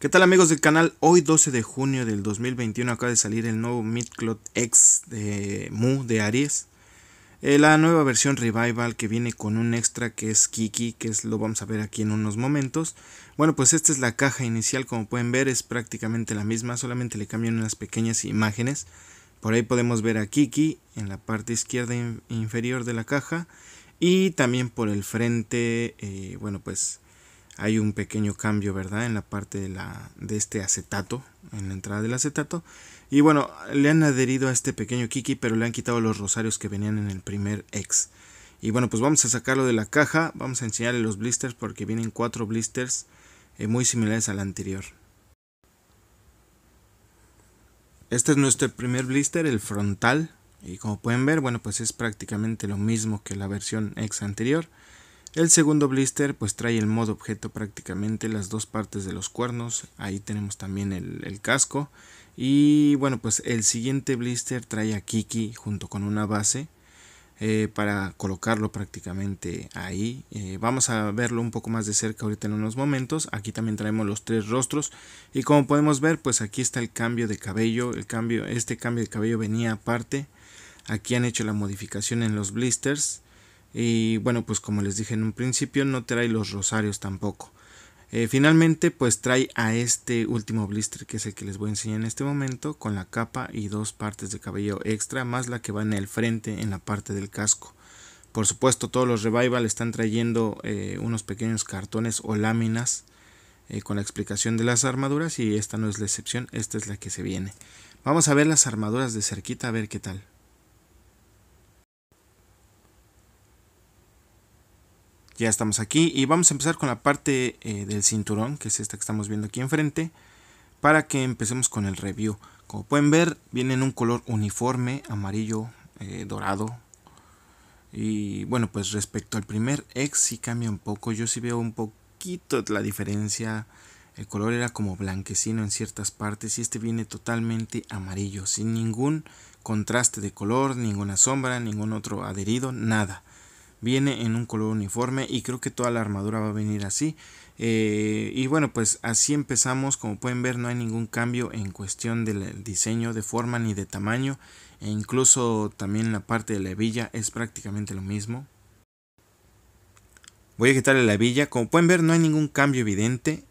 ¿Qué tal amigos del canal? Hoy 12 de junio del 2021 acaba de salir el nuevo Midcloth X de Mu de Aries. Eh, la nueva versión Revival que viene con un extra que es Kiki, que es, lo vamos a ver aquí en unos momentos. Bueno, pues esta es la caja inicial, como pueden ver es prácticamente la misma, solamente le cambian unas pequeñas imágenes. Por ahí podemos ver a Kiki en la parte izquierda inferior de la caja y también por el frente, eh, bueno pues hay un pequeño cambio, ¿verdad? En la parte de, la, de este acetato, en la entrada del acetato. Y bueno, le han adherido a este pequeño Kiki, pero le han quitado los rosarios que venían en el primer ex. Y bueno, pues vamos a sacarlo de la caja, vamos a enseñarle los blisters porque vienen cuatro blisters eh, muy similares al anterior. Este es nuestro primer blister, el frontal, y como pueden ver, bueno, pues es prácticamente lo mismo que la versión ex anterior. El segundo blister pues trae el modo objeto prácticamente, las dos partes de los cuernos, ahí tenemos también el, casco. Y bueno pues el siguiente blister trae a Kiki junto con una base eh, para colocarlo prácticamente ahí. Eh, vamos a verlo un poco más de cerca ahorita en unos momentos. Aquí también traemos los tres rostros y como podemos ver, pues aquí está el cambio de cabello. El cambio, este cambio de cabello venía aparte. Aquí han hecho la modificación en los blisters. Y bueno, pues como les dije en un principio, no trae los rosarios tampoco. Eh, finalmente, pues trae a este último blister que es el que les voy a enseñar en este momento, con la capa y dos partes de cabello extra, más la que va en el frente, en la parte del casco. Por supuesto, todos los revival están trayendo eh, unos pequeños cartones o láminas eh, con la explicación de las armaduras y esta no es la excepción, esta es la que se viene. Vamos a ver las armaduras de cerquita, a ver qué tal. Ya estamos aquí y vamos a empezar con la parte eh, del cinturón, que es esta que estamos viendo aquí enfrente, para que empecemos con el review. Como pueden ver, viene en un color uniforme, amarillo, eh, dorado. Y bueno, pues respecto al primer X si cambia un poco. Yo sí veo un poquito la diferencia. El color era como blanquecino en ciertas partes y este viene totalmente amarillo, sin ningún contraste de color, ninguna sombra, ningún otro adherido, nada viene en un color uniforme y creo que toda la armadura va a venir así. Eh, y bueno, pues así empezamos. Como pueden ver, no hay ningún cambio en cuestión del diseño, de forma ni de tamaño. E incluso también la parte de la hebilla es prácticamente lo mismo. Voy a quitarle la hebilla. Como pueden ver, no hay ningún cambio evidente.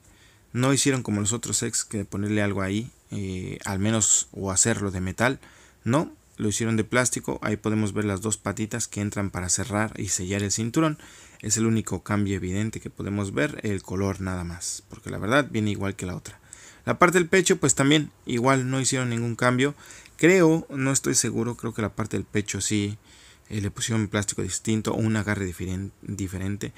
No hicieron como los otros ex que ponerle algo ahí, eh, al menos o hacerlo de metal. No, lo hicieron de plástico, ahí podemos ver las dos patitas que entran para cerrar y sellar el cinturón. Es el único cambio evidente que podemos ver, el color nada más, porque la verdad viene igual que la otra. La parte del pecho pues también igual no hicieron ningún cambio. Creo, no estoy seguro, creo que la parte del pecho sí eh, le pusieron plástico distinto o un agarre diferente.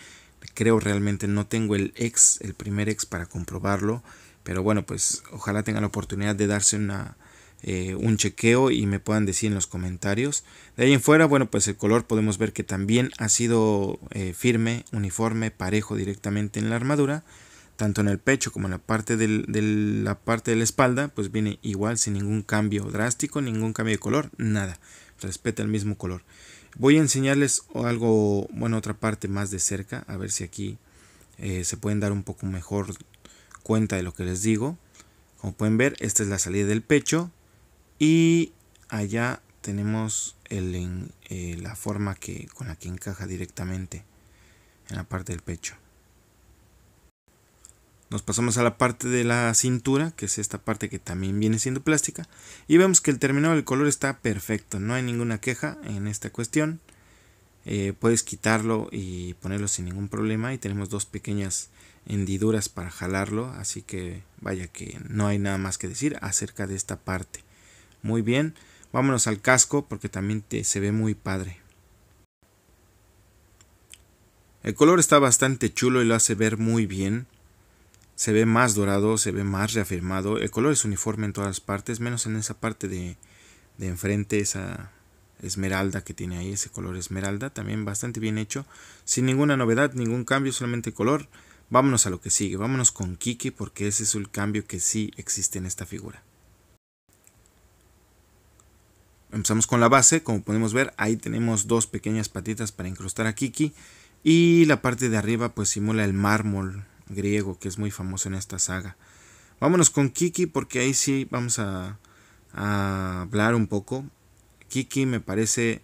Creo realmente no tengo el ex, el primer ex para comprobarlo, pero bueno pues ojalá tengan la oportunidad de darse una eh, un chequeo y me puedan decir en los comentarios. De ahí en fuera, bueno, pues el color podemos ver que también ha sido eh, firme, uniforme, parejo directamente en la armadura. Tanto en el pecho como en la parte, de la parte de la espalda, pues viene igual, sin ningún cambio drástico, ningún cambio de color, nada. Respeta el mismo color. Voy a enseñarles algo, bueno, otra parte más de cerca, a ver si aquí eh, se pueden dar un poco mejor cuenta de lo que les digo. Como pueden ver, esta es la salida del pecho, y allá tenemos eh, la forma que, con la que encaja directamente en la parte del pecho. Nos pasamos a la parte de la cintura, que es esta parte que también viene siendo plástica. Y vemos que el terminado del color está perfecto, no hay ninguna queja en esta cuestión. Eh, puedes quitarlo y ponerlo sin ningún problema. Y tenemos dos pequeñas hendiduras para jalarlo, así que vaya que no hay nada más que decir acerca de esta parte. Muy bien. Vámonos al casco porque también se ve muy padre. El color está bastante chulo y lo hace ver muy bien. Se ve más dorado, se ve más reafirmado. El color es uniforme en todas partes, menos en esa parte de, de enfrente, esa esmeralda que tiene ahí, ese color esmeralda, también bastante bien hecho, sin ninguna novedad, ningún cambio, solamente color. Vámonos a lo que sigue, vámonos con Kiki porque ese es el cambio que sí existe en esta figura. Empezamos con la base, como podemos ver, ahí tenemos dos pequeñas patitas para incrustar a Kiki. Y la parte de arriba pues simula el mármol griego, que es muy famoso en esta saga. Vámonos con Kiki porque ahí sí vamos a, hablar un poco. Kiki me parece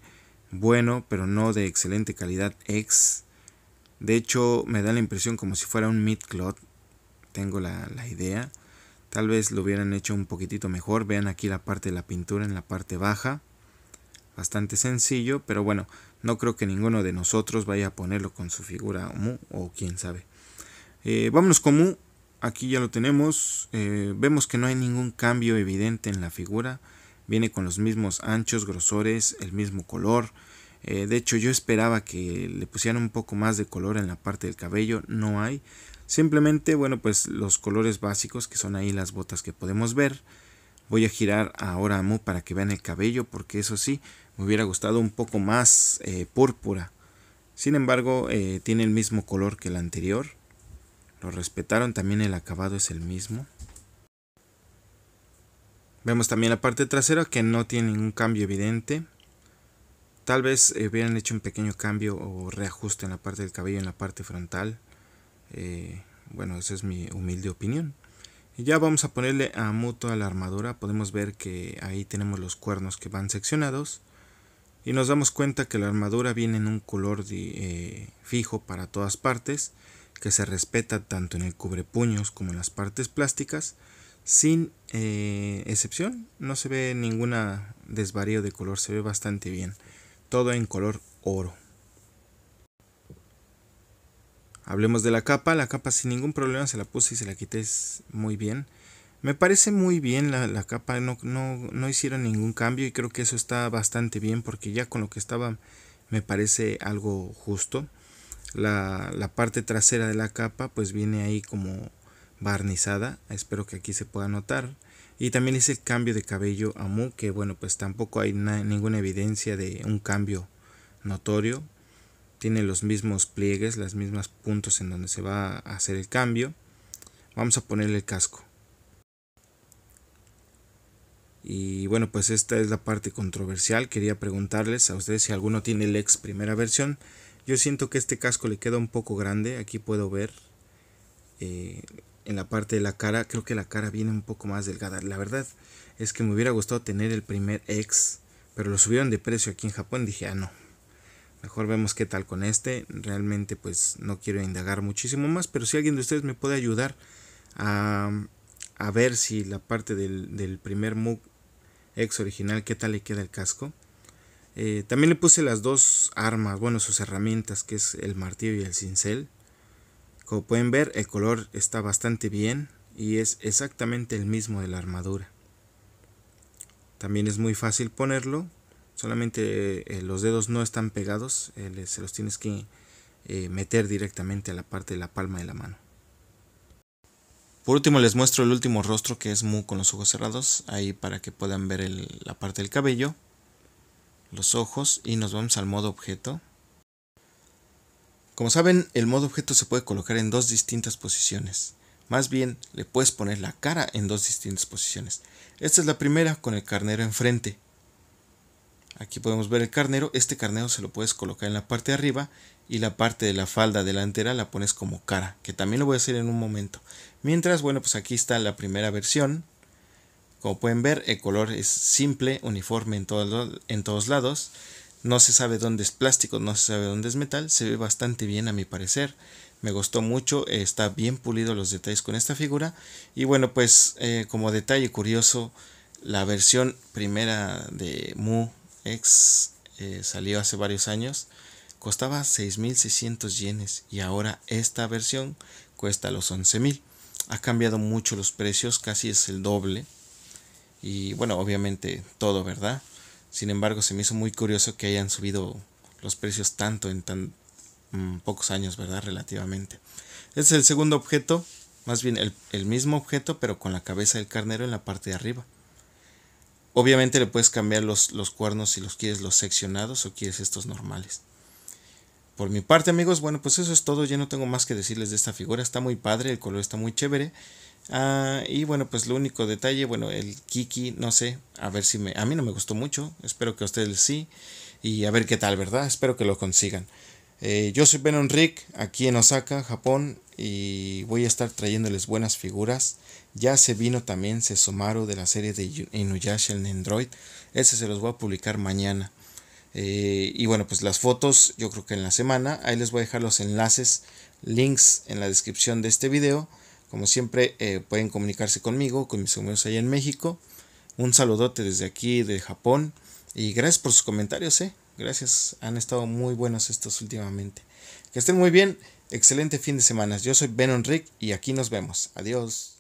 bueno, pero no de excelente calidad ex. De hecho, me da la impresión como si fuera un mid Cloth Tengo la, la idea. Tal vez lo hubieran hecho un poquitito mejor. Vean aquí la parte de la pintura en la parte baja. Bastante sencillo, pero bueno, no creo que ninguno de nosotros vaya a ponerlo con su figura Mu o quién sabe. Eh, vámonos con Mu. Aquí ya lo tenemos. Eh, vemos que no hay ningún cambio evidente en la figura. Viene con los mismos anchos, grosores, el mismo color. Eh, de hecho, yo esperaba que le pusieran un poco más de color en la parte del cabello. No hay. Simplemente, bueno, pues los colores básicos que son ahí las botas que podemos ver. Voy a girar ahora a Mu para que vean el cabello porque eso sí, me hubiera gustado un poco más eh, púrpura. Sin embargo, eh, tiene el mismo color que el anterior. Lo respetaron, también el acabado es el mismo. Vemos también la parte trasera que no tiene ningún cambio evidente. Tal vez eh, hubieran hecho un pequeño cambio o reajuste en la parte del cabello en la parte frontal. Eh, bueno, esa es mi humilde opinión. Y Ya vamos a ponerle a Muto a la armadura. Podemos ver que ahí tenemos los cuernos que van seccionados. Y nos damos cuenta que la armadura viene en un color eh, fijo para todas partes. Que se respeta tanto en el cubrepuños como en las partes plásticas. Sin eh, excepción. No se ve ninguna desvarío de color. Se ve bastante bien. Todo en color oro. Hablemos de la capa. La capa sin ningún problema se la puse y se la quité muy bien. Me parece muy bien la, capa, no, no, hicieron ningún cambio y creo que eso está bastante bien porque ya con lo que estaba me parece algo justo. La, la parte trasera de la capa pues viene ahí como barnizada, espero que aquí se pueda notar. Y también hice el cambio de cabello a Mu, que bueno pues tampoco hay ninguna evidencia de un cambio notorio, tiene los mismos pliegues, las mismas puntos en donde se va a hacer el cambio. Vamos a ponerle el casco. Y bueno, pues esta es la parte controversial. Quería preguntarles a ustedes si alguno tiene el ex primera versión. Yo siento que este casco le queda un poco grande. Aquí puedo ver eh, en la parte de la cara. Creo que la cara viene un poco más delgada. La verdad es que me hubiera gustado tener el primer ex. Pero lo subieron de precio aquí en Japón. Dije, ah, no, Mejor vemos qué tal con este. Realmente pues no quiero indagar muchísimo más, pero si alguien de ustedes me puede ayudar a, ver si la parte del, primer mug ex original, qué tal le queda el casco. Eh, también le puse las dos armas, bueno, sus herramientas, que es el martillo y el cincel. Como pueden ver, el color está bastante bien y es exactamente el mismo de la armadura. También es muy fácil ponerlo solamente eh, los dedos no están pegados, eh, se los tienes que eh, meter directamente a la parte de la palma de la mano. Por último les muestro el último rostro que es Mu con los ojos cerrados, ahí para que puedan ver la parte del cabello, los ojos y nos vamos al modo objeto. Como saben el modo objeto se puede colocar en dos distintas posiciones, más bien le puedes poner la cara en dos distintas posiciones. Esta es la primera con el carnero enfrente, Aquí podemos ver el carnero. Este carnero se lo puedes colocar en la parte de arriba y la parte de la falda delantera la pones como cara, que también lo voy a hacer en un momento. Mientras, bueno, pues aquí está la primera versión. Como pueden ver, el color es simple, uniforme en, en todos lados. No se sabe dónde es plástico, no se sabe dónde es metal. Se ve bastante bien a mi parecer. Me gustó mucho, está bien pulido los detalles con esta figura. Y bueno, pues eh, como detalle curioso, la versión primera de Mu ex eh, salió hace varios años, costaba 6.600 yenes y ahora esta versión cuesta los 11.000. Ha cambiado mucho los precios, casi es el doble. Y bueno, obviamente todo, ¿verdad? Sin embargo, se me hizo muy curioso que hayan subido los precios tanto en tan mm, pocos años, ¿verdad? Relativamente. Este es el segundo objeto, más bien el mismo objeto, pero con la cabeza del carnero en la parte de arriba. Obviamente le puedes cambiar los, los cuernos si los quieres los seccionados o quieres estos normales. Por mi parte amigos, bueno pues eso es todo, ya no tengo más que decirles de esta figura, está muy padre, el color está muy chévere. Ah, y bueno, pues lo único detalle, bueno, el Kiki, no sé, a ver si me... A mí no me gustó mucho, espero que a ustedes sí. Y a ver qué tal, ¿verdad? Espero que lo consigan. Eh, yo soy Ben Rick, aquí en Osaka, Japón y voy a estar trayéndoles buenas figuras. Ya se vino también se Sesomaru de la serie de Inuyasha en Android. Ese se los voy a publicar mañana. Eh, y bueno, pues las fotos yo creo que en la semana. Ahí les voy a dejar los enlaces, links en la descripción de este video. Como siempre eh, pueden comunicarse conmigo, con mis amigos allá en México. Un saludote desde aquí, de Japón. Y gracias por sus comentarios, eh. Gracias, han estado muy buenos estos últimamente. Que estén muy bien. Excelente fin de semana. Yo soy Ben Rick y aquí nos vemos. Adiós.